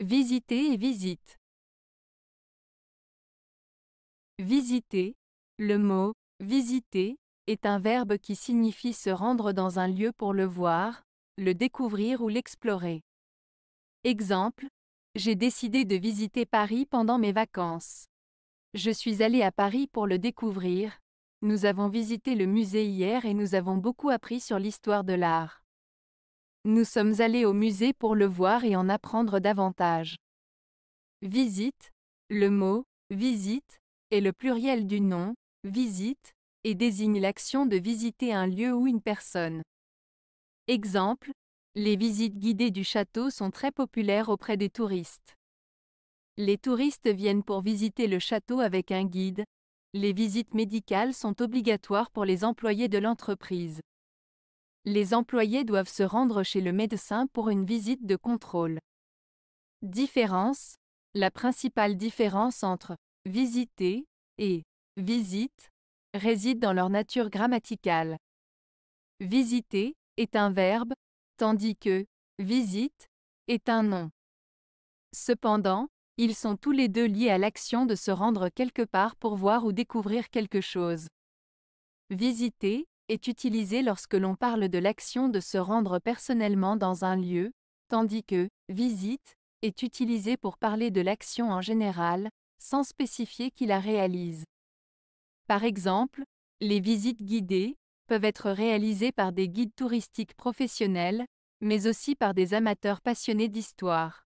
Visiter et visite. Visiter. Le mot visiter est un verbe qui signifie se rendre dans un lieu pour le voir, le découvrir ou l'explorer. Exemple. J'ai décidé de visiter Paris pendant mes vacances. Je suis allé à Paris pour le découvrir. Nous avons visité le musée hier et nous avons beaucoup appris sur l'histoire de l'art. Nous sommes allés au musée pour le voir et en apprendre davantage. Visite, le mot visite est le pluriel du nom visite et désigne l'action de visiter un lieu ou une personne. Exemple, les visites guidées du château sont très populaires auprès des touristes. Les touristes viennent pour visiter le château avec un guide. Les visites médicales sont obligatoires pour les employés de l'entreprise les employés doivent se rendre chez le médecin pour une visite de contrôle. Différence La principale différence entre visiter et visite réside dans leur nature grammaticale. Visiter est un verbe, tandis que visite est un nom. Cependant, ils sont tous les deux liés à l'action de se rendre quelque part pour voir ou découvrir quelque chose. Visiter est utilisé lorsque l'on parle de l'action de se rendre personnellement dans un lieu, tandis que visite est utilisé pour parler de l'action en général, sans spécifier qui la réalise. Par exemple, les visites guidées peuvent être réalisées par des guides touristiques professionnels, mais aussi par des amateurs passionnés d'histoire.